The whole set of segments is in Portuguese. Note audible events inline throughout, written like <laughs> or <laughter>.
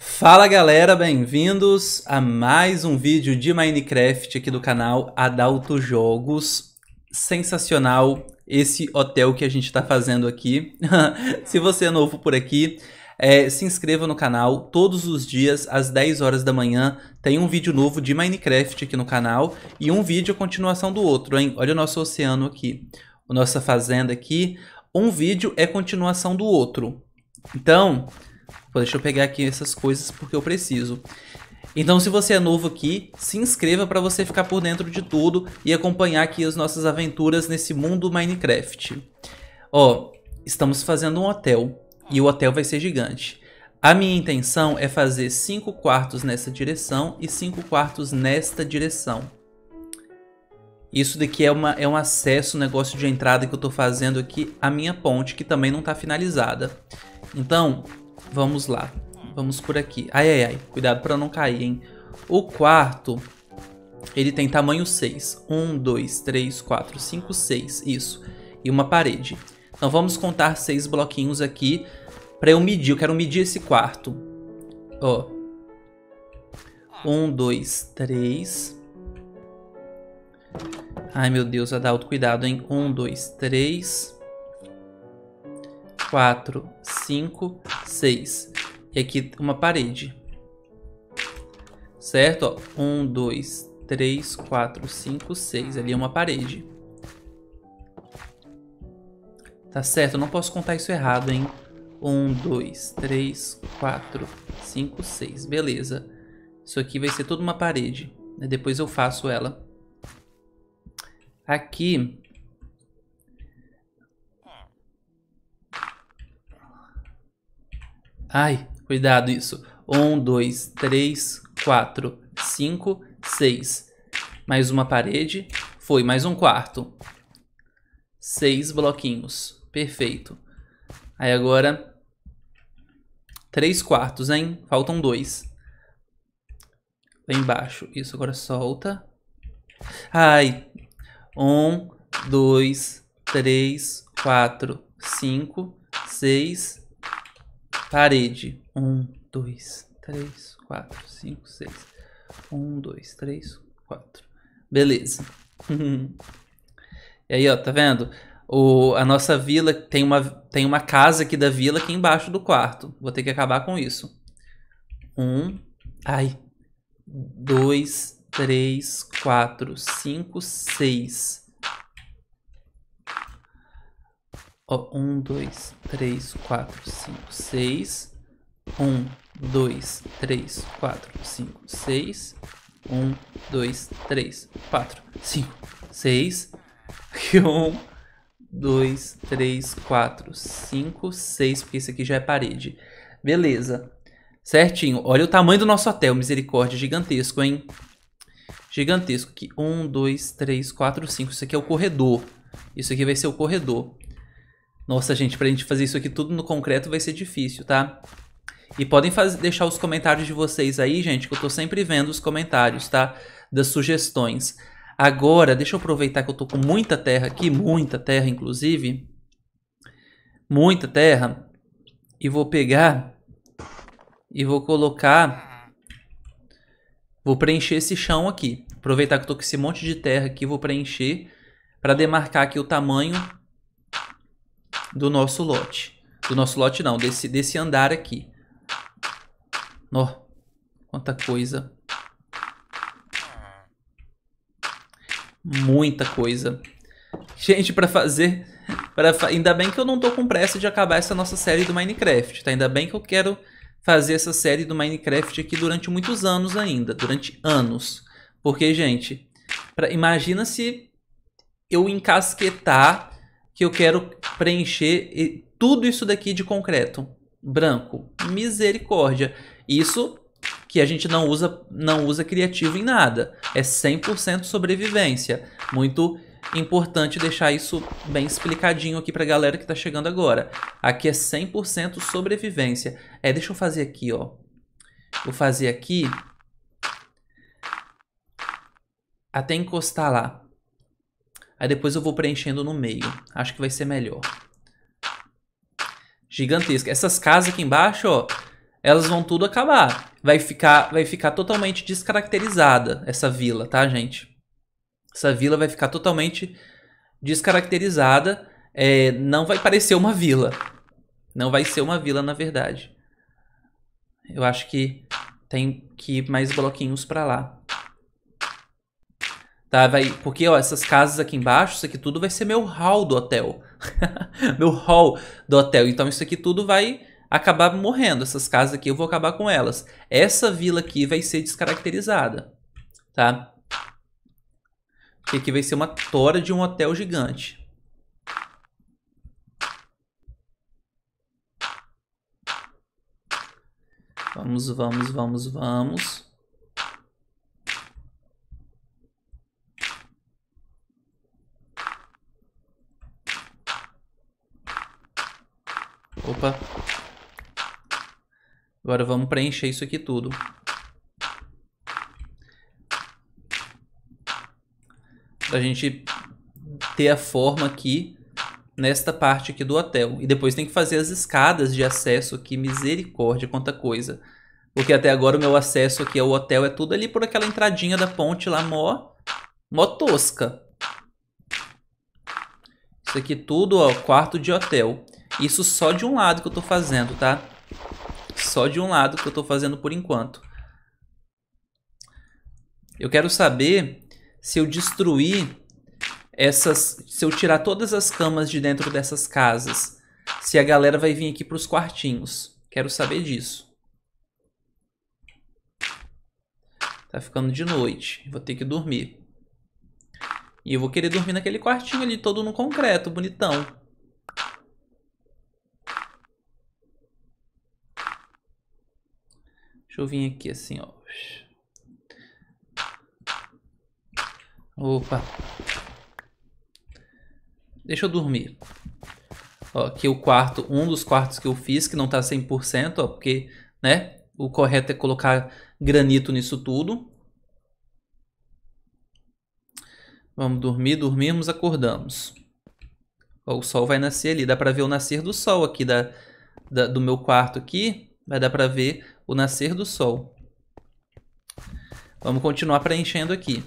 Fala galera, bem-vindos a mais um vídeo de Minecraft aqui do canal Adalto Jogos. Sensacional esse hotel que a gente está fazendo aqui. <laughs> se você é novo por aqui, é, se inscreva no canal. Todos os dias, às 10 horas da manhã, tem um vídeo novo de Minecraft aqui no canal e um vídeo a continuação do outro, hein? Olha o nosso oceano aqui, nossa fazenda aqui. Um vídeo é continuação do outro. Então, Pô, deixa eu pegar aqui essas coisas porque eu preciso. Então, se você é novo aqui, se inscreva para você ficar por dentro de tudo e acompanhar aqui as nossas aventuras nesse mundo Minecraft. Ó, estamos fazendo um hotel e o hotel vai ser gigante. A minha intenção é fazer 5 quartos nessa direção e 5 quartos nesta direção. Isso daqui é, uma, é um acesso, um negócio de entrada que eu estou fazendo aqui, a minha ponte, que também não está finalizada. Então, Vamos lá. Vamos por aqui. Ai, ai, ai. Cuidado pra não cair, hein? O quarto, ele tem tamanho 6. 1, 2, 3, 4, 5, 6. Isso. E uma parede. Então vamos contar seis bloquinhos aqui pra eu medir. Eu quero medir esse quarto. Ó. Um, dois, três. Ai, meu Deus, vai dar alto cuidado, hein? Um, dois, três. Quatro, cinco, 6. E aqui uma parede. Certo? 1, 2, 3, 4, 5, 6. Ali é uma parede. Tá certo? Eu não posso contar isso errado, hein? 1, 2, 3, 4, 5, 6. Beleza. Isso aqui vai ser toda uma parede. Depois eu faço ela. Aqui Ai, cuidado isso. Um, dois, três, quatro, cinco, seis. Mais uma parede. Foi, mais um quarto. Seis bloquinhos. Perfeito. Aí agora... Três quartos, hein? Faltam dois. Lá embaixo. Isso, agora solta. Ai. Um, dois, três, quatro, cinco, seis, Parede. Um, dois, três, quatro, cinco, seis. Um, dois, três, quatro. Beleza. <laughs> e aí, ó, tá vendo? O, a nossa vila tem uma, tem uma casa aqui da vila aqui embaixo do quarto. Vou ter que acabar com isso. Um, ai, dois, três, quatro, cinco, seis. Ó, um, dois, três, quatro, cinco, seis. Um, dois, três, quatro, cinco, seis. Um, dois, três, quatro, cinco, seis. Um, dois, três, quatro, cinco, seis. Porque isso aqui já é parede. Beleza. Certinho. Olha o tamanho do nosso hotel, misericórdia. Gigantesco, hein? Gigantesco. Aqui. Um, dois, três, quatro, cinco. Isso aqui é o corredor. Isso aqui vai ser o corredor. Nossa, gente, pra gente fazer isso aqui tudo no concreto vai ser difícil, tá? E podem fazer, deixar os comentários de vocês aí, gente, que eu tô sempre vendo os comentários, tá? Das sugestões. Agora, deixa eu aproveitar que eu tô com muita terra aqui, muita terra, inclusive. Muita terra. E vou pegar e vou colocar... Vou preencher esse chão aqui. Aproveitar que eu tô com esse monte de terra aqui, vou preencher para demarcar aqui o tamanho do nosso lote. Do nosso lote não, desse, desse andar aqui. Nó, quanta coisa. Muita coisa. Gente, para fazer... Pra, ainda bem que eu não tô com pressa de acabar essa nossa série do Minecraft, tá? Ainda bem que eu quero fazer essa série do Minecraft aqui durante muitos anos ainda. Durante anos. Porque, gente, pra, imagina se eu encasquetar que eu quero preencher tudo isso daqui de concreto branco. Misericórdia. Isso que a gente não usa, não usa criativo em nada. É 100% sobrevivência. Muito importante deixar isso bem explicadinho aqui para a galera que está chegando agora. Aqui é 100% sobrevivência. É, deixa eu fazer aqui, ó. Vou fazer aqui até encostar lá. Aí depois eu vou preenchendo no meio. Acho que vai ser melhor. Gigantesca. Essas casas aqui embaixo, ó, elas vão tudo acabar. Vai ficar, vai ficar totalmente descaracterizada essa vila, tá, gente? Essa vila vai ficar totalmente descaracterizada. É, não vai parecer uma vila. Não vai ser uma vila, na verdade. Eu acho que tem que ir mais bloquinhos para lá. Tá, vai, porque ó, essas casas aqui embaixo, isso aqui tudo vai ser meu hall do hotel. <laughs> meu hall do hotel. Então isso aqui tudo vai acabar morrendo. Essas casas aqui eu vou acabar com elas. Essa vila aqui vai ser descaracterizada. Tá? Porque aqui vai ser uma tora de um hotel gigante. Vamos, vamos, vamos, vamos. Opa. Agora vamos preencher isso aqui tudo. Pra gente ter a forma aqui nesta parte aqui do hotel. E depois tem que fazer as escadas de acesso aqui. Misericórdia, quanta coisa. Porque até agora o meu acesso aqui ao hotel é tudo ali por aquela entradinha da ponte lá, mó, mó tosca. Isso aqui tudo, ó, quarto de hotel. Isso só de um lado que eu tô fazendo, tá? Só de um lado que eu tô fazendo por enquanto. Eu quero saber se eu destruir essas... Se eu tirar todas as camas de dentro dessas casas, se a galera vai vir aqui pros quartinhos. Quero saber disso. Tá ficando de noite. Vou ter que dormir. E eu vou querer dormir naquele quartinho ali todo no concreto, bonitão. Deixa eu vir aqui assim, ó. Opa. Deixa eu dormir. Ó, aqui o quarto, um dos quartos que eu fiz, que não tá 100%, ó, porque, né, o correto é colocar granito nisso tudo. Vamos dormir, dormimos, acordamos. Ó, o sol vai nascer ali, dá pra ver o nascer do sol aqui da, da do meu quarto aqui. Vai dar pra ver o nascer do sol. Vamos continuar preenchendo aqui.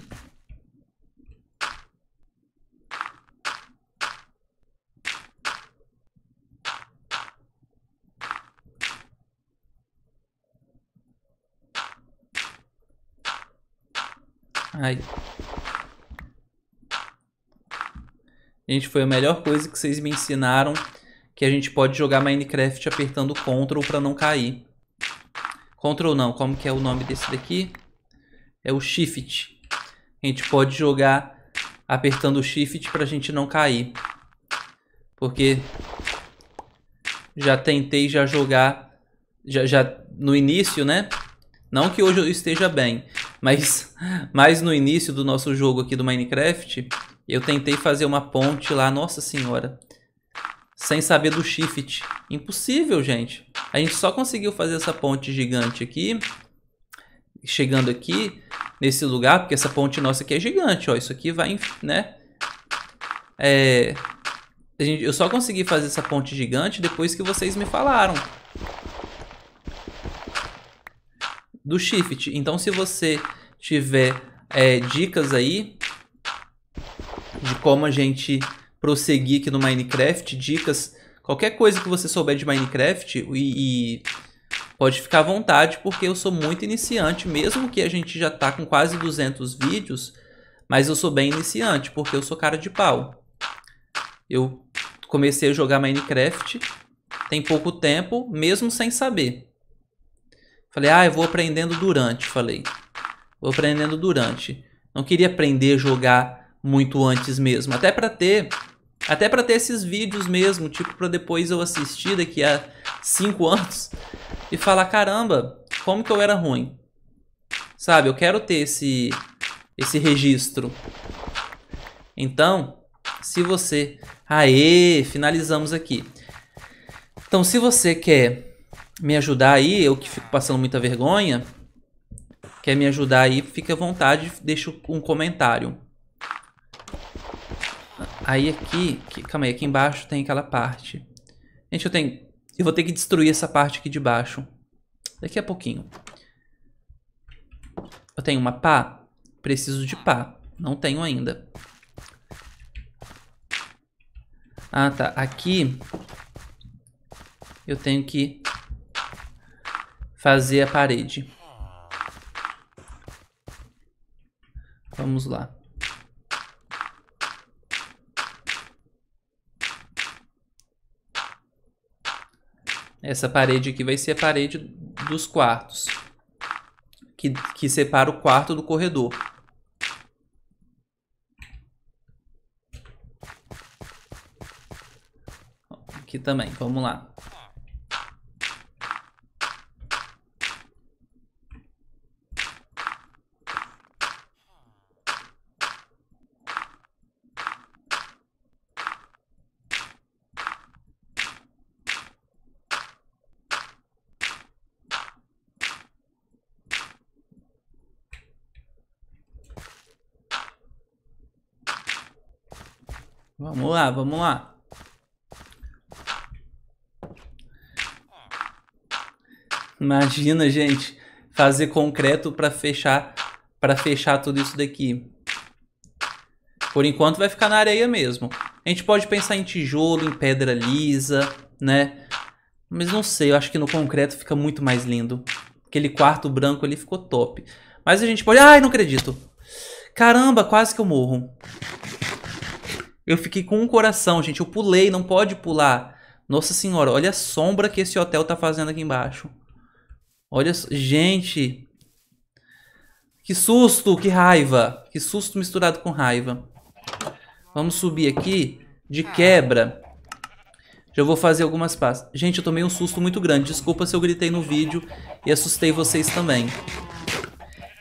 Aí. Gente, foi a melhor coisa que vocês me ensinaram que a gente pode jogar Minecraft apertando Ctrl para não cair. Ctrl não, como que é o nome desse daqui? É o Shift. A gente pode jogar apertando o Shift para a gente não cair. Porque já tentei já jogar já, já no início, né? Não que hoje eu esteja bem, mas, <laughs> mas no início do nosso jogo aqui do Minecraft, eu tentei fazer uma ponte lá, nossa senhora, sem saber do shift. Impossível, gente. A gente só conseguiu fazer essa ponte gigante aqui, chegando aqui nesse lugar, porque essa ponte nossa aqui é gigante, ó. Isso aqui vai, né? É, gente, eu só consegui fazer essa ponte gigante depois que vocês me falaram. Do shift. Então, se você tiver é, dicas aí de como a gente prosseguir aqui no Minecraft, dicas Qualquer coisa que você souber de Minecraft e, e pode ficar à vontade, porque eu sou muito iniciante, mesmo que a gente já tá com quase 200 vídeos, mas eu sou bem iniciante, porque eu sou cara de pau. Eu comecei a jogar Minecraft tem pouco tempo, mesmo sem saber. Falei, ah, eu vou aprendendo durante, falei. Vou aprendendo durante. Não queria aprender a jogar muito antes mesmo, até para ter até para ter esses vídeos mesmo, tipo, para depois eu assistir daqui a 5 <laughs> anos e falar, caramba, como que eu era ruim? Sabe, eu quero ter esse esse registro. Então, se você, aê, finalizamos aqui. Então, se você quer me ajudar aí, eu que fico passando muita vergonha, quer me ajudar aí, fica à vontade, deixa um comentário. Aí aqui, calma aí, aqui embaixo tem aquela parte. Gente, eu tenho, eu vou ter que destruir essa parte aqui de baixo. Daqui a pouquinho. Eu tenho uma pá. Preciso de pá. Não tenho ainda. Ah, tá. Aqui eu tenho que fazer a parede. Vamos lá. Essa parede aqui vai ser a parede dos quartos. Que, que separa o quarto do corredor. Aqui também, vamos lá. lá, vamos lá. Imagina, gente, fazer concreto para fechar para fechar tudo isso daqui. Por enquanto vai ficar na areia mesmo. A gente pode pensar em tijolo, em pedra lisa, né? Mas não sei, eu acho que no concreto fica muito mais lindo. Aquele quarto branco ali ficou top. Mas a gente pode... Ai, não acredito. Caramba, quase que eu morro. Eu fiquei com um coração, gente. Eu pulei, não pode pular. Nossa senhora, olha a sombra que esse hotel tá fazendo aqui embaixo. Olha, gente. Que susto, que raiva. Que susto misturado com raiva. Vamos subir aqui de ah. quebra. Já vou fazer algumas pastas. Gente, eu tomei um susto muito grande. Desculpa se eu gritei no vídeo e assustei vocês também.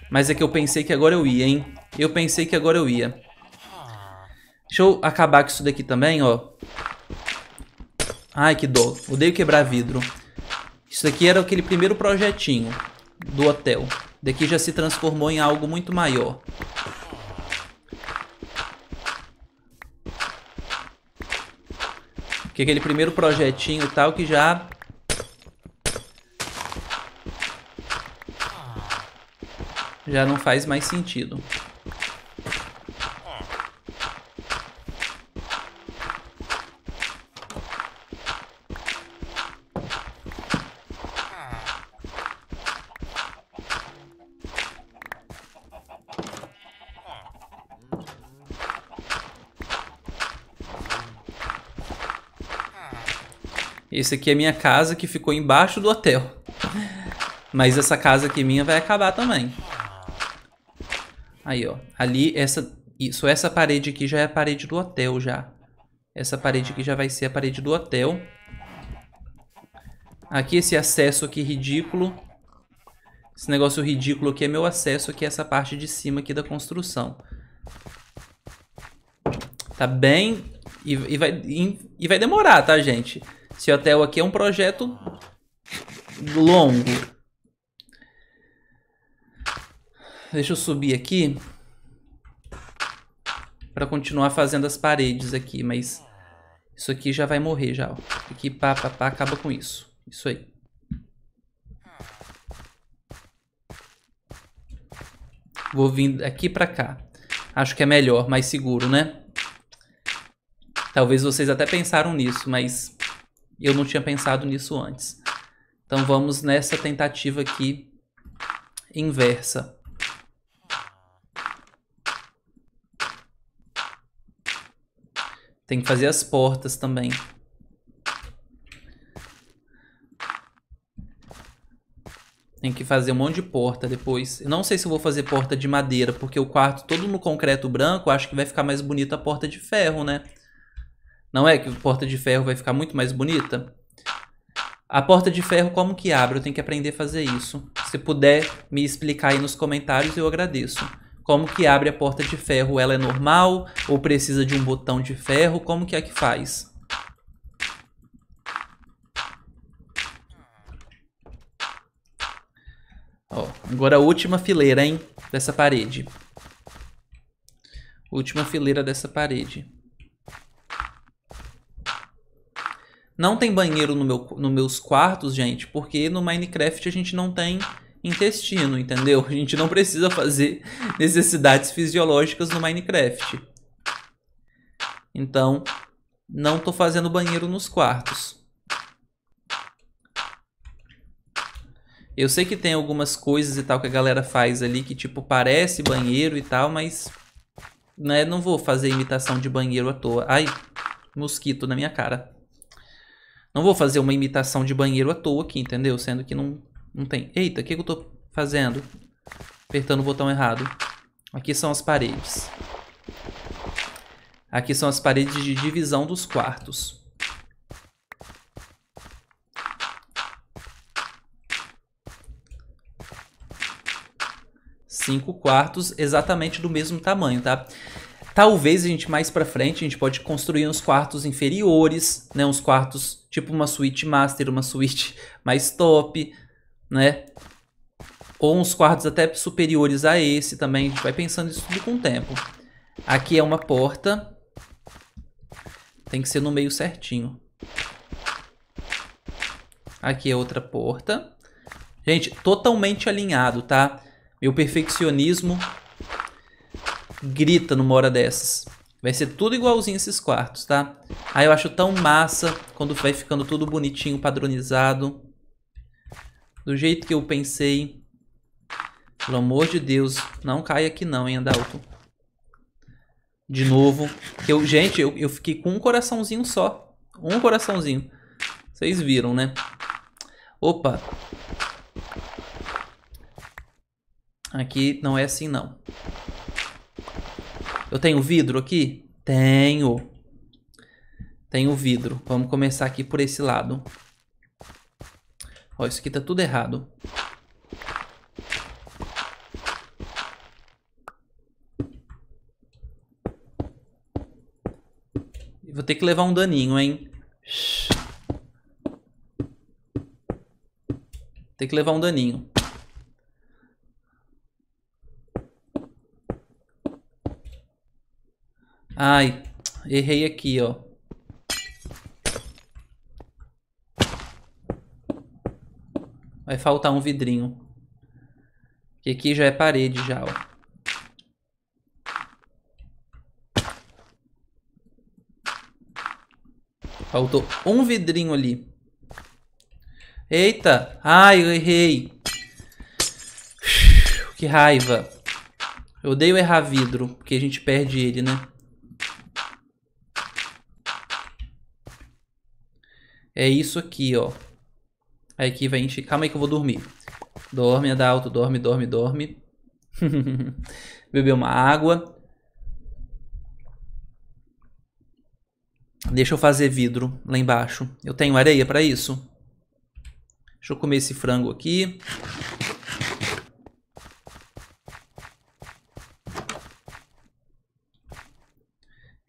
Mas é que eu pensei que agora eu ia, hein? Eu pensei que agora eu ia. Deixa eu acabar com isso daqui também, ó. Ai, que dó. Odeio quebrar vidro. Isso daqui era aquele primeiro projetinho do hotel. Daqui já se transformou em algo muito maior. Que aquele primeiro projetinho e tal que já... Já não faz mais sentido. Esse aqui é minha casa que ficou embaixo do hotel. Mas essa casa aqui minha vai acabar também. Aí, ó. Ali, essa... Isso, essa parede aqui já é a parede do hotel, já. Essa parede aqui já vai ser a parede do hotel. Aqui, esse acesso aqui ridículo. Esse negócio ridículo aqui é meu acesso aqui, essa parte de cima aqui da construção. Tá bem... E, e vai, e, e vai demorar, tá, gente? Esse hotel aqui é um projeto longo. Deixa eu subir aqui. Pra continuar fazendo as paredes aqui, mas... Isso aqui já vai morrer já, ó. Aqui, pá, pá, pá, acaba com isso. Isso aí. Vou vir aqui pra cá. Acho que é melhor, mais seguro, né? Talvez vocês até pensaram nisso, mas eu não tinha pensado nisso antes. Então vamos nessa tentativa aqui inversa. Tem que fazer as portas também. Tem que fazer um monte de porta depois. Eu não sei se vou fazer porta de madeira, porque o quarto todo no concreto branco, acho que vai ficar mais bonita a porta de ferro, né? Não é que a porta de ferro vai ficar muito mais bonita? A porta de ferro como que abre? Eu tenho que aprender a fazer isso. Se puder me explicar aí nos comentários, eu agradeço. Como que abre a porta de ferro? Ela é normal ou precisa de um botão de ferro? Como que é que faz? Ó, agora a última fileira, hein? Dessa parede. Última fileira dessa parede. Não tem banheiro no meu, nos meus quartos, gente, porque no Minecraft a gente não tem intestino, entendeu? A gente não precisa fazer necessidades fisiológicas no Minecraft. Então, não tô fazendo banheiro nos quartos. Eu sei que tem algumas coisas e tal que a galera faz ali que tipo parece banheiro e tal, mas né, não vou fazer imitação de banheiro à toa. Ai, mosquito na minha cara. Não vou fazer uma imitação de banheiro à toa aqui, entendeu? Sendo que não, não tem. Eita, o que, que eu tô fazendo? Apertando o botão errado. Aqui são as paredes. Aqui são as paredes de divisão dos quartos. Cinco quartos exatamente do mesmo tamanho, tá? Talvez a gente mais para frente a gente pode construir uns quartos inferiores, né, uns quartos Tipo uma suíte master, uma suíte <laughs> mais top, né? Ou uns quartos até superiores a esse também. A gente vai pensando isso tudo com o tempo. Aqui é uma porta. Tem que ser no meio certinho. Aqui é outra porta. Gente, totalmente alinhado, tá? Meu perfeccionismo grita numa hora dessas. Vai ser tudo igualzinho esses quartos, tá? Aí eu acho tão massa quando vai ficando tudo bonitinho, padronizado. Do jeito que eu pensei. Pelo amor de Deus, não cai aqui não, hein, Adalto. De novo. Eu, gente, eu, eu fiquei com um coraçãozinho só. Um coraçãozinho. Vocês viram, né? Opa. Aqui não é assim, não. Eu tenho vidro aqui? Tenho. Tenho vidro. Vamos começar aqui por esse lado. Ó, isso aqui tá tudo errado. Vou ter que levar um daninho, hein? Tem que levar um daninho. Ai, errei aqui, ó. Vai faltar um vidrinho. Que aqui já é parede já, ó. Faltou um vidrinho ali. Eita! Ai, eu errei. <sighs> Que raiva. Eu odeio errar vidro, porque a gente perde ele, né? é isso aqui, ó. aqui vai encher. Calma aí que eu vou dormir. Dorme, Adalto. Dorme, dorme, dorme. <laughs> Beber uma água. Deixa eu fazer vidro lá embaixo. Eu tenho areia para isso. Deixa eu comer esse frango aqui.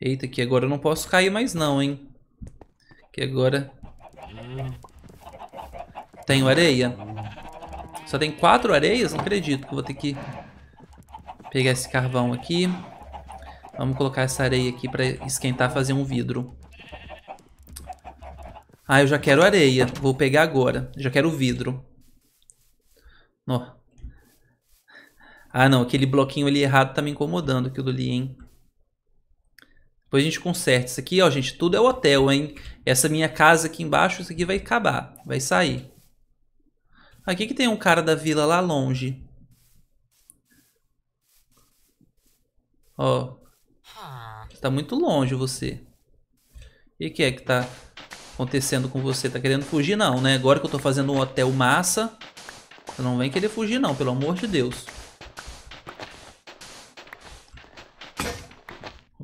Eita, que agora eu não posso cair mais não, hein? Que agora tenho areia. Só tem quatro areias? Não acredito que vou ter que pegar esse carvão aqui. Vamos colocar essa areia aqui pra esquentar fazer um vidro. Ah, eu já quero areia. Vou pegar agora. Já quero vidro. Ó. Ah, não. Aquele bloquinho ali errado tá me incomodando aquilo ali, hein? Depois a gente conserta isso aqui, ó, gente, tudo é hotel, hein? Essa minha casa aqui embaixo, isso aqui vai acabar, vai sair. Aqui que tem um cara da vila lá longe. Ó. Tá muito longe você. E que é que tá acontecendo com você? Tá querendo fugir? Não, né? Agora que eu tô fazendo um hotel massa, você não vem querer fugir não, pelo amor de Deus.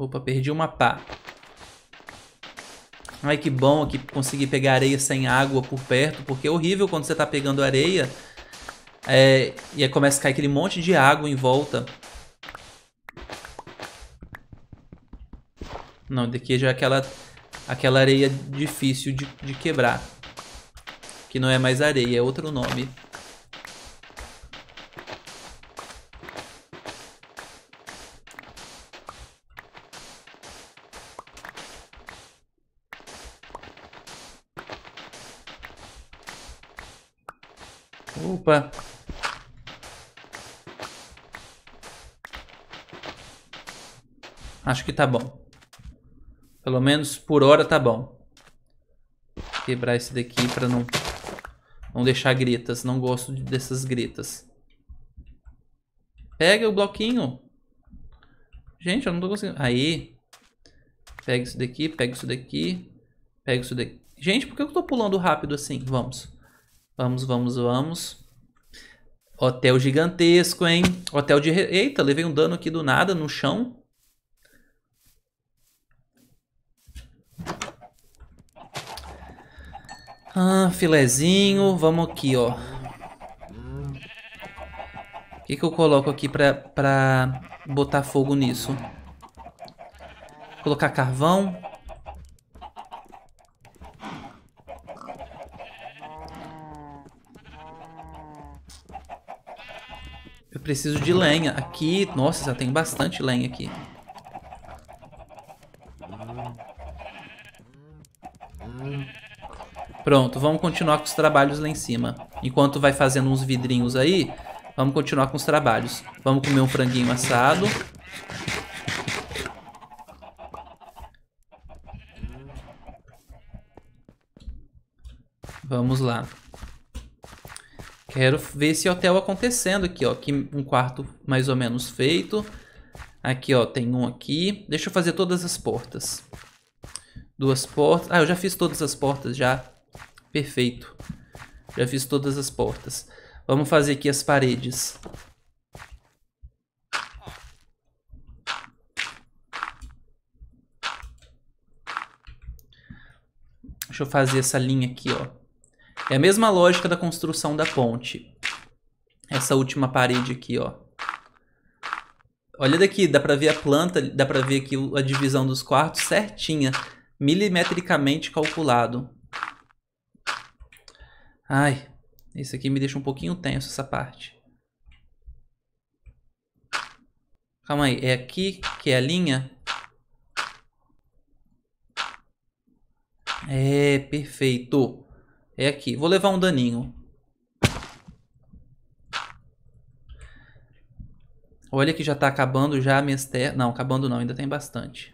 Opa, perdi uma pá. Ai, que bom que consegui pegar areia sem água por perto, porque é horrível quando você tá pegando areia é, e aí começa a cair aquele monte de água em volta. Não, daqui já é aquela, aquela areia difícil de, de quebrar. Que não é mais areia, é outro nome. Opa. Acho que tá bom. Pelo menos por hora tá bom. Quebrar esse daqui pra não, não deixar gritas. Não gosto dessas gritas. Pega o bloquinho. Gente, eu não tô conseguindo. Aí. Pega isso daqui, pega isso daqui. Pega isso daqui. Gente, por que eu tô pulando rápido assim? Vamos. Vamos, vamos, vamos. Hotel gigantesco, hein? Hotel de. Eita, levei um dano aqui do nada no chão. Ah, filezinho. Vamos aqui, ó. O que, que eu coloco aqui pra, pra botar fogo nisso? Colocar carvão. Preciso de lenha. Aqui, nossa, já tem bastante lenha aqui. Pronto, vamos continuar com os trabalhos lá em cima. Enquanto vai fazendo uns vidrinhos aí, vamos continuar com os trabalhos. Vamos comer um franguinho assado. Vamos lá. Quero ver esse hotel acontecendo aqui, ó. Aqui um quarto mais ou menos feito. Aqui, ó, tem um aqui. Deixa eu fazer todas as portas. Duas portas. Ah, eu já fiz todas as portas já. Perfeito. Já fiz todas as portas. Vamos fazer aqui as paredes. Deixa eu fazer essa linha aqui, ó. É a mesma lógica da construção da ponte. Essa última parede aqui, ó. Olha daqui, dá pra ver a planta, dá pra ver aqui a divisão dos quartos certinha, milimetricamente calculado. Ai, isso aqui me deixa um pouquinho tenso essa parte. Calma aí, é aqui que é a linha? É, perfeito. É aqui. Vou levar um daninho. Olha que já tá acabando já minhas terras. Não, acabando não, ainda tem bastante.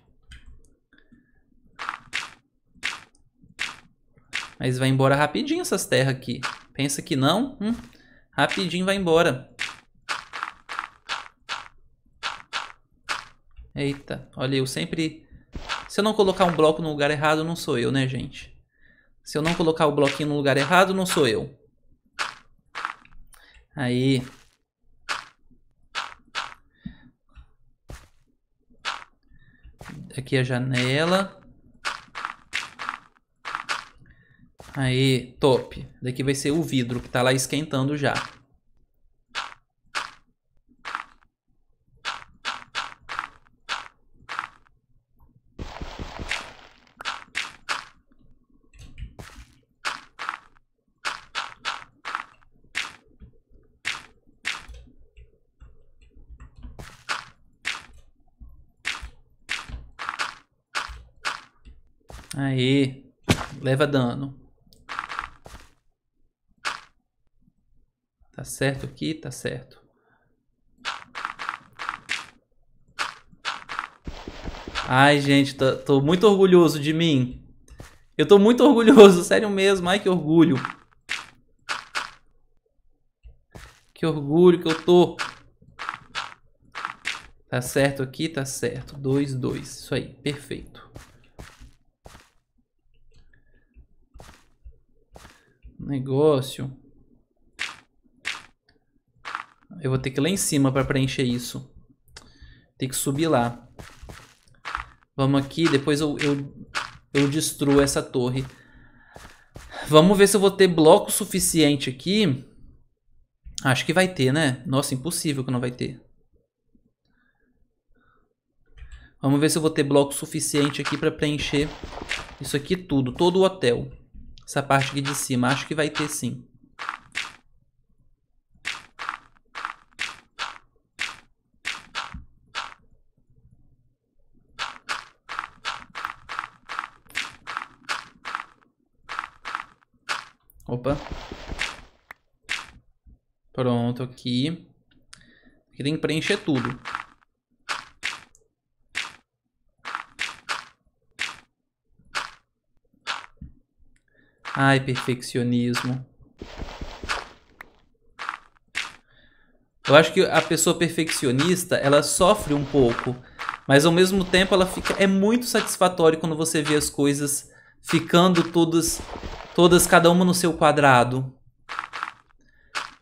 Mas vai embora rapidinho essas terras aqui. Pensa que não? Hum, rapidinho vai embora. Eita, olha, eu sempre... Se eu não colocar um bloco no lugar errado, não sou eu, né, gente? Se eu não colocar o bloquinho no lugar errado, não sou eu. Aí. Aqui a janela. Aí, top. Daqui vai ser o vidro que tá lá esquentando já. leva dano. Tá certo aqui, tá certo. Ai, gente, tô, tô, muito orgulhoso de mim. Eu tô muito orgulhoso, <laughs> sério mesmo. Ai, que orgulho. Que orgulho que eu tô. Tá certo aqui, tá certo. 2, 2. Isso aí, perfeito. Negócio. Eu vou ter que ir lá em cima para preencher isso. Tem que subir lá. Vamos aqui, depois eu, eu, eu destruo essa torre. Vamos ver se eu vou ter bloco suficiente aqui. Acho que vai ter, né? Nossa, impossível que não vai ter. Vamos ver se eu vou ter bloco suficiente aqui para preencher isso aqui tudo, todo o hotel. Essa parte aqui de cima. Acho que vai ter sim. Opa. Pronto, aqui. Aqui tem que preencher tudo. Ai, perfeccionismo. Eu acho que a pessoa perfeccionista, ela sofre um pouco, mas ao mesmo tempo ela fica é muito satisfatório quando você vê as coisas ficando todas todas cada uma no seu quadrado.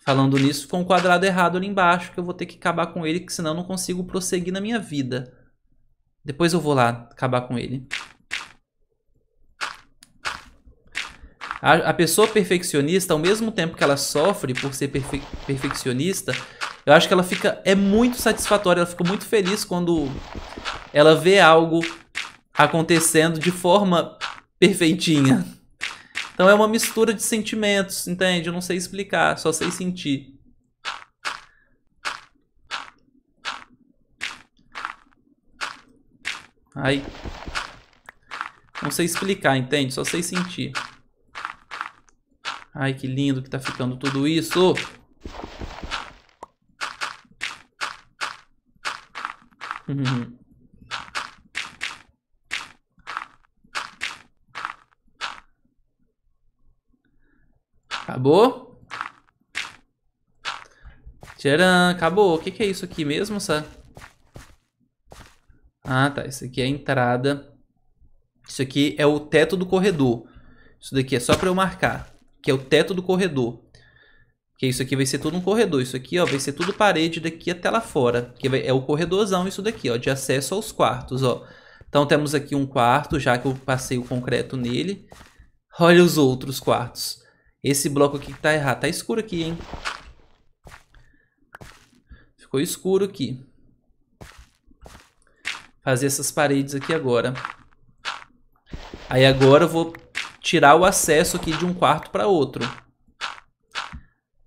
Falando nisso, ficou um quadrado errado ali embaixo que eu vou ter que acabar com ele, que senão eu não consigo prosseguir na minha vida. Depois eu vou lá acabar com ele. A, a pessoa perfeccionista, ao mesmo tempo que ela sofre por ser perfe perfeccionista, eu acho que ela fica. É muito satisfatória, ela fica muito feliz quando ela vê algo acontecendo de forma perfeitinha. Então é uma mistura de sentimentos, entende? Eu não sei explicar, só sei sentir. Ai. Não sei explicar, entende? Só sei sentir. Ai, que lindo que tá ficando tudo isso. <laughs> Acabou? Tcharam, acabou. O que, que é isso aqui mesmo, Sam? Ah, tá. Isso aqui é a entrada. Isso aqui é o teto do corredor. Isso daqui é só para eu marcar que é o teto do corredor. Que isso aqui vai ser tudo um corredor. Isso aqui, ó, vai ser tudo parede daqui até lá fora. Que é o corredorzão isso daqui, ó, de acesso aos quartos, ó. Então temos aqui um quarto, já que eu passei o concreto nele. Olha os outros quartos. Esse bloco aqui que tá errado. Tá escuro aqui, hein? Ficou escuro aqui. Fazer essas paredes aqui agora. Aí agora eu vou tirar o acesso aqui de um quarto para outro.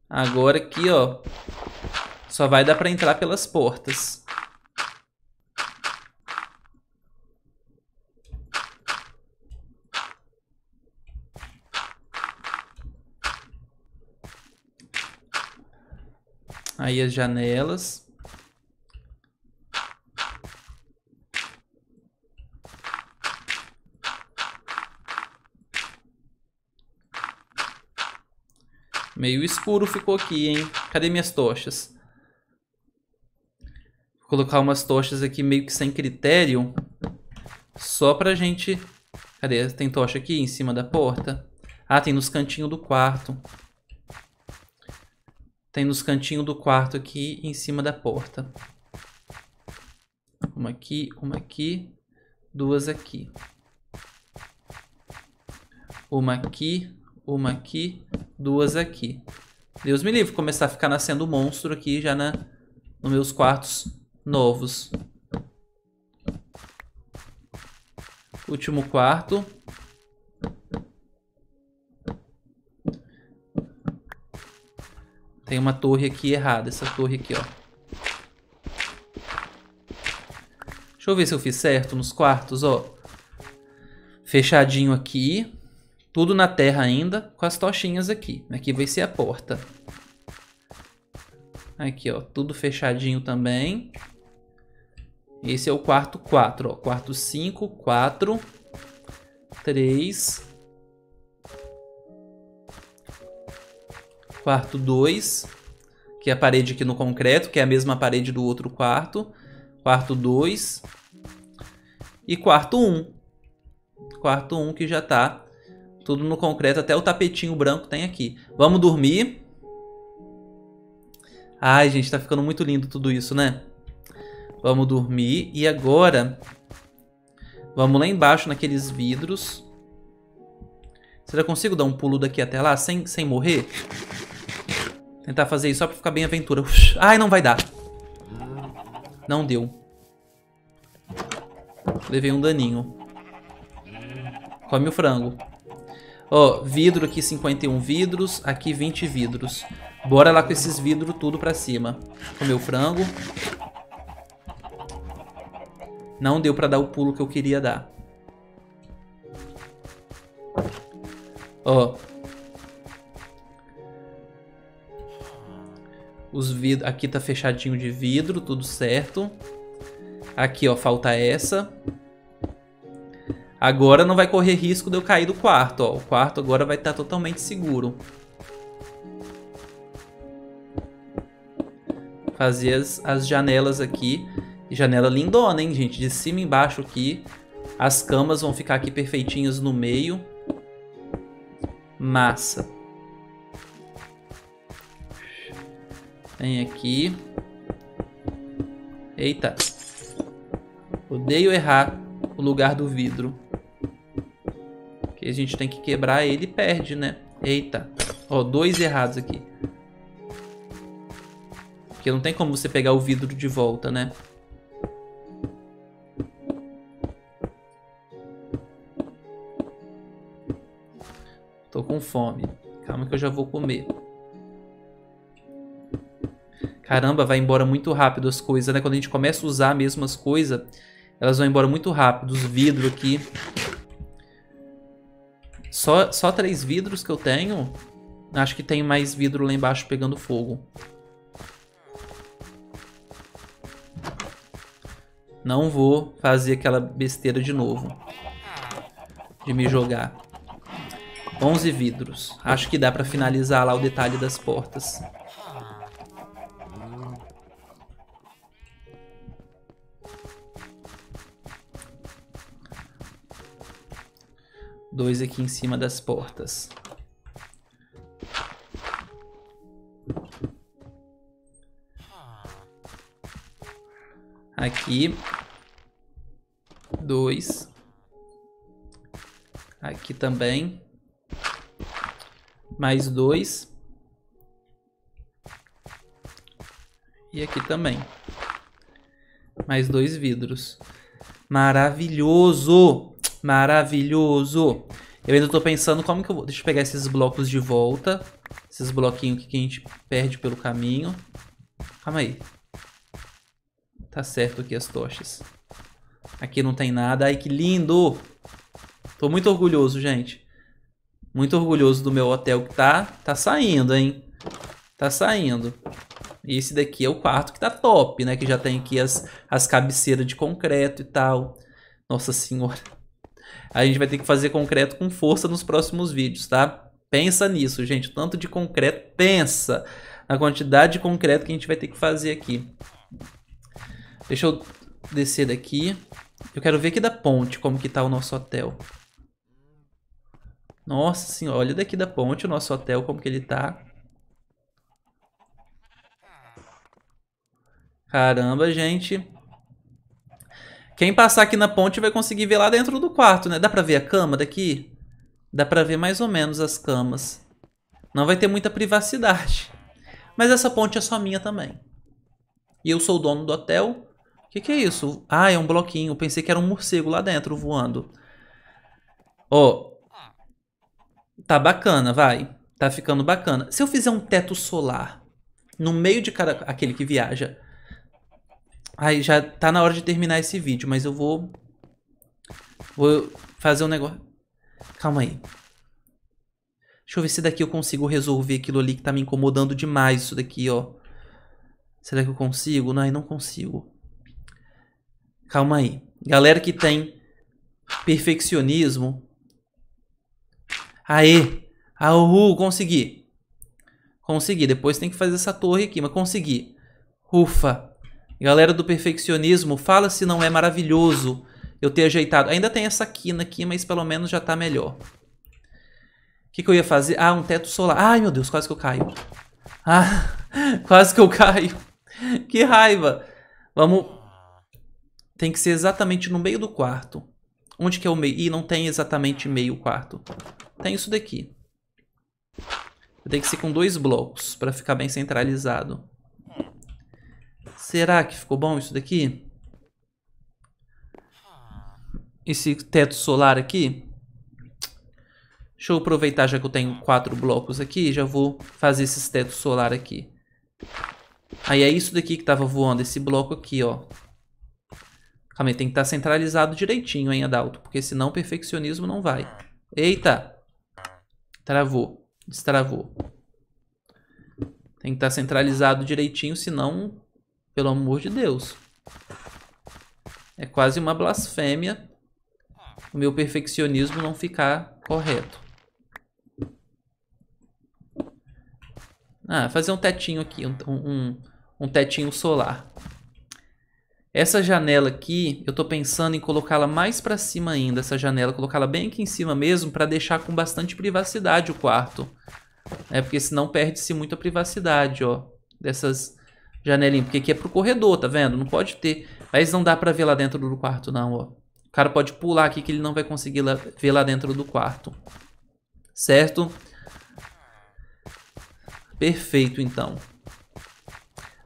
Agora aqui, ó, só vai dar para entrar pelas portas. Aí as janelas. Meio escuro ficou aqui, hein? Cadê minhas tochas? Vou colocar umas tochas aqui meio que sem critério. Só pra gente... Cadê? Tem tocha aqui em cima da porta? Ah, tem nos cantinhos do quarto. Tem nos cantinhos do quarto aqui em cima da porta. Uma aqui, uma aqui, duas aqui. Uma aqui, uma aqui duas aqui. Deus me livre, começar a ficar nascendo monstro aqui já na, nos meus quartos novos. Último quarto. Tem uma torre aqui errada, essa torre aqui, ó. Deixa eu ver se eu fiz certo nos quartos, ó. Fechadinho aqui. Tudo na terra ainda, com as tochinhas aqui. Aqui vai ser a porta. Aqui, ó, tudo fechadinho também. Esse é o quarto 4, ó. Quarto 5, 4, 3. Quarto 2, que é a parede aqui no concreto, que é a mesma parede do outro quarto. Quarto 2 e quarto 1. Um. Quarto 1 um que já tá tudo no concreto, até o tapetinho branco tem aqui. Vamos dormir. Ai, gente, tá ficando muito lindo tudo isso, né? Vamos dormir. E agora, vamos lá embaixo naqueles vidros. Será que eu consigo dar um pulo daqui até lá sem, sem morrer? Tentar fazer isso só pra ficar bem aventura. Ux, ai, não vai dar. Não deu. Levei um daninho. Come o frango. Ó, vidro aqui 51 vidros, aqui 20 vidros. Bora lá com esses vidros tudo pra cima. Comer o frango. Não deu pra dar o pulo que eu queria dar. Ó. Os vidros... Aqui tá fechadinho de vidro, tudo certo. Aqui, ó, falta essa. Essa. Agora não vai correr risco de eu cair do quarto, ó. O quarto agora vai estar tá totalmente seguro. Fazer as, as janelas aqui. Janela lindona, hein, gente? De cima e embaixo aqui. As camas vão ficar aqui perfeitinhas no meio. Massa. Vem aqui. Eita. Odeio errar o lugar do vidro. E a gente tem que quebrar ele e perde, né? Eita. Ó, dois errados aqui. Porque não tem como você pegar o vidro de volta, né? Tô com fome. Calma que eu já vou comer. Caramba, vai embora muito rápido as coisas, né? Quando a gente começa a usar mesmo as coisas, elas vão embora muito rápido. Os vidros aqui. Só, só três vidros que eu tenho. Acho que tem mais vidro lá embaixo pegando fogo. Não vou fazer aquela besteira de novo. De me jogar. 11 vidros. Acho que dá pra finalizar lá o detalhe das portas. Dois aqui em cima das portas. Aqui. Dois. Aqui também. Mais dois. E aqui também. Mais dois vidros. Maravilhoso! Maravilhoso. Eu ainda tô pensando como que eu vou... Deixa eu pegar esses blocos de volta. Esses bloquinhos que a gente perde pelo caminho. Calma aí. Tá certo aqui as tochas. Aqui não tem nada. Ai, que lindo! Tô muito orgulhoso, gente. Muito orgulhoso do meu hotel que tá... Tá saindo, hein? Tá saindo. E esse daqui é o quarto que tá top, né? Que já tem aqui as, as cabeceiras de concreto e tal. Nossa senhora. A gente vai ter que fazer concreto com força nos próximos vídeos, tá? Pensa nisso, gente. Tanto de concreto, pensa na quantidade de concreto que a gente vai ter que fazer aqui. Deixa eu descer daqui. Eu quero ver aqui da ponte como que tá o nosso hotel. Nossa senhora, olha daqui da ponte o nosso hotel, como que ele tá. Caramba, gente. Quem passar aqui na ponte vai conseguir ver lá dentro do quarto, né? Dá pra ver a cama daqui? Dá pra ver mais ou menos as camas. Não vai ter muita privacidade. <laughs> Mas essa ponte é só minha também. E eu sou o dono do hotel. O que, que, é isso? Ah, é um bloquinho. pensei que era um morcego lá dentro voando. Ó. Oh, tá bacana, vai. Tá ficando bacana. Se eu fizer um teto solar no meio de cada aquele que viaja Aí já tá na hora de terminar esse vídeo, mas eu vou... Vou fazer um negócio... Calma aí. Deixa eu ver se daqui eu consigo resolver aquilo ali que tá me incomodando demais isso daqui, ó. Será que eu consigo? Não, aí não consigo. Calma aí. Galera que tem perfeccionismo. Aê! Aú, ah, consegui. Consegui. Depois tem que fazer essa torre aqui, mas consegui. Ufa. Galera do perfeccionismo, fala se não é maravilhoso eu ter ajeitado. Ainda tem essa quina aqui, mas pelo menos já tá melhor. O que, que eu ia fazer? Ah, um teto solar. Ai, meu Deus, quase que eu caio. Ah, <laughs> quase que eu caio. Que raiva. Vamos... Tem que ser exatamente no meio do quarto. Onde que é o meio? Ih, não tem exatamente meio quarto. Tem isso daqui. Tem que ser com dois blocos para ficar bem centralizado. Será que ficou bom isso daqui? Esse teto solar aqui. Deixa eu aproveitar já que eu tenho quatro blocos aqui. Já vou fazer esses tetos solar aqui. Aí é isso daqui que tava voando. Esse bloco aqui, ó. Calma aí, tem que estar tá centralizado direitinho, hein, Adalto? Porque senão o perfeccionismo não vai. Eita! Travou. Destravou. Tem que estar tá centralizado direitinho, senão pelo amor de Deus. É quase uma blasfêmia o meu perfeccionismo não ficar correto. Ah, fazer um tetinho aqui, um, um, um tetinho solar. Essa janela aqui, eu estou pensando em colocá-la mais para cima ainda, essa janela, colocá-la bem aqui em cima mesmo, para deixar com bastante privacidade o quarto. É porque senão perde-se muito a privacidade, ó, dessas janelinha, porque aqui é pro corredor, tá vendo? Não pode ter. Mas não dá pra ver lá dentro do quarto, não, ó. O cara pode pular aqui que ele não vai conseguir lá, ver lá dentro do quarto. Certo? Perfeito, então.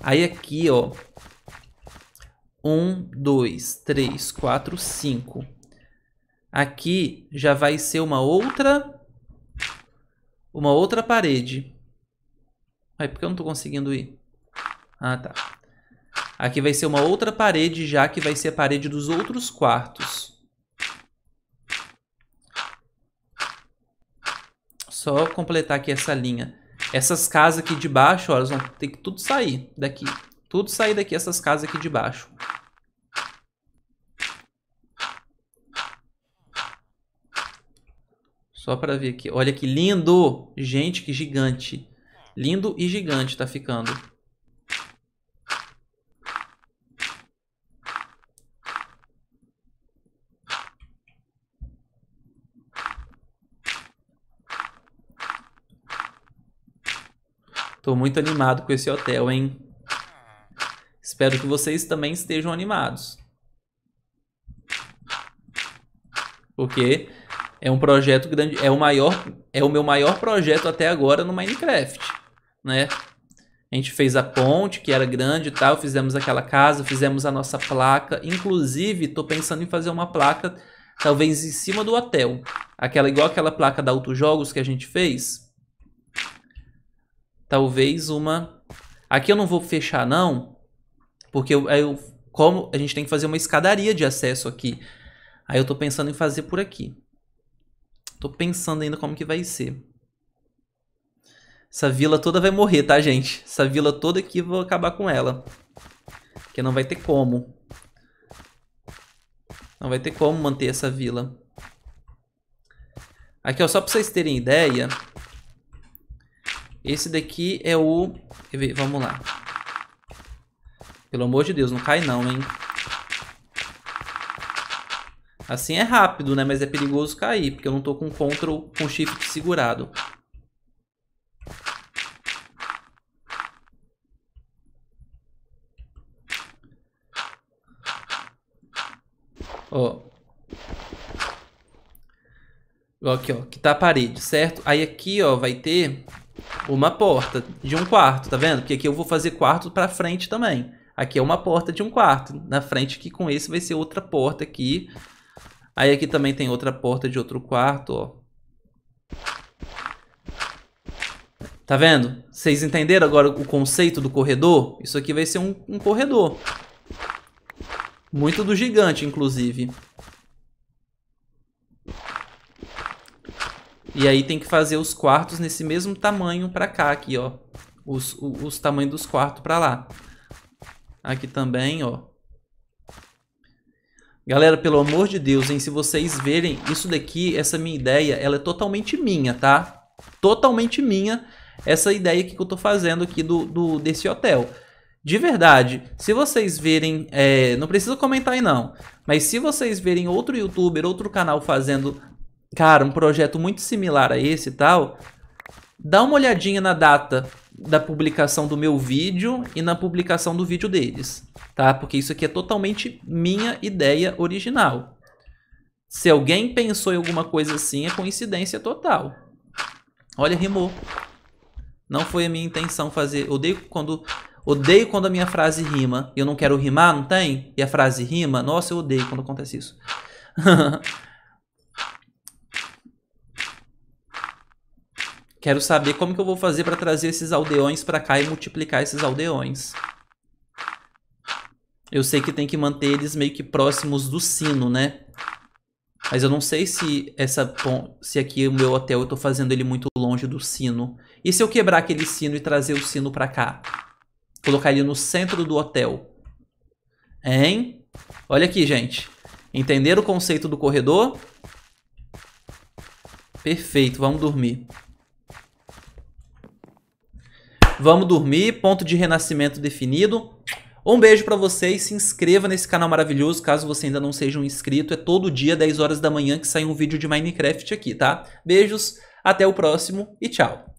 Aí aqui, ó. Um, dois, três, quatro, cinco. Aqui já vai ser uma outra... Uma outra parede. Aí, por que eu não tô conseguindo ir? Ah, tá. Aqui vai ser uma outra parede já, que vai ser a parede dos outros quartos. Só completar aqui essa linha. Essas casas aqui de baixo, ó, elas vão ter que tudo sair daqui. Tudo sair daqui, essas casas aqui de baixo. Só para ver aqui. Olha que lindo! Gente, que gigante. Lindo e gigante tá ficando. Tô muito animado com esse hotel, hein? Espero que vocês também estejam animados. Porque é um projeto grande, é o maior, é o meu maior projeto até agora no Minecraft, né? A gente fez a ponte, que era grande e tal, fizemos aquela casa, fizemos a nossa placa. Inclusive, estou pensando em fazer uma placa, talvez em cima do hotel. Aquela igual aquela placa da Auto Jogos que a gente fez talvez uma. Aqui eu não vou fechar, não, porque eu, eu como a gente tem que fazer uma escadaria de acesso aqui. Aí eu tô pensando em fazer por aqui. Tô pensando ainda como que vai ser. Essa vila toda vai morrer, tá, gente? Essa vila toda aqui eu vou acabar com ela. Porque não vai ter como. Não vai ter como manter essa vila. Aqui, ó, só pra vocês terem ideia, esse daqui é o... Ver, vamos lá. Pelo amor de Deus, não cai não, hein? Assim é rápido, né? Mas é perigoso cair, porque eu não tô com Ctrl com Shift segurado. Ó. Aqui, ó. Que tá a parede, certo? Aí aqui, ó, vai ter uma porta de um quarto, tá vendo? Porque aqui eu vou fazer quarto para frente também. Aqui é uma porta de um quarto. Na frente aqui com esse vai ser outra porta aqui. Aí aqui também tem outra porta de outro quarto, ó. Tá vendo? Vocês entenderam agora o conceito do corredor? Isso aqui vai ser um, um corredor. Muito do gigante, inclusive. E aí tem que fazer os quartos nesse mesmo tamanho pra cá aqui, ó. Os, os, os tamanhos dos quartos pra lá. Aqui também, ó. Galera, pelo amor de Deus, hein? Se vocês verem isso daqui, essa minha ideia, ela é totalmente minha, tá? Totalmente minha essa ideia que eu tô fazendo aqui do, do desse hotel. De verdade, se vocês verem, é, não precisa comentar aí não, mas se vocês verem outro youtuber, outro canal fazendo cara, um projeto muito similar a esse e tal, dá uma olhadinha na data da publicação do meu vídeo e na publicação do vídeo deles, tá? Porque isso aqui é totalmente minha ideia original. Se alguém pensou em alguma coisa assim, é coincidência total. Olha, rimou. Não foi a minha intenção fazer. Odeio quando odeio quando a minha frase rima. Eu não quero rimar, não tem? E a frase rima? Nossa, eu odeio quando acontece isso. <laughs> Quero saber como que eu vou fazer para trazer esses aldeões para cá e multiplicar esses aldeões. Eu sei que tem que manter eles meio que próximos do sino, né? Mas eu não sei se essa se aqui o meu hotel eu estou fazendo ele muito longe do sino. E se eu quebrar aquele sino e trazer o sino para cá? Colocar ele no centro do hotel. Hein? Olha aqui, gente. Entenderam o conceito do corredor? Perfeito, vamos dormir. Vamos dormir, ponto de renascimento definido. Um beijo para vocês, se inscreva nesse canal maravilhoso, caso você ainda não seja um inscrito, é todo dia 10 horas da manhã que sai um vídeo de Minecraft aqui, tá? Beijos, até o próximo e tchau.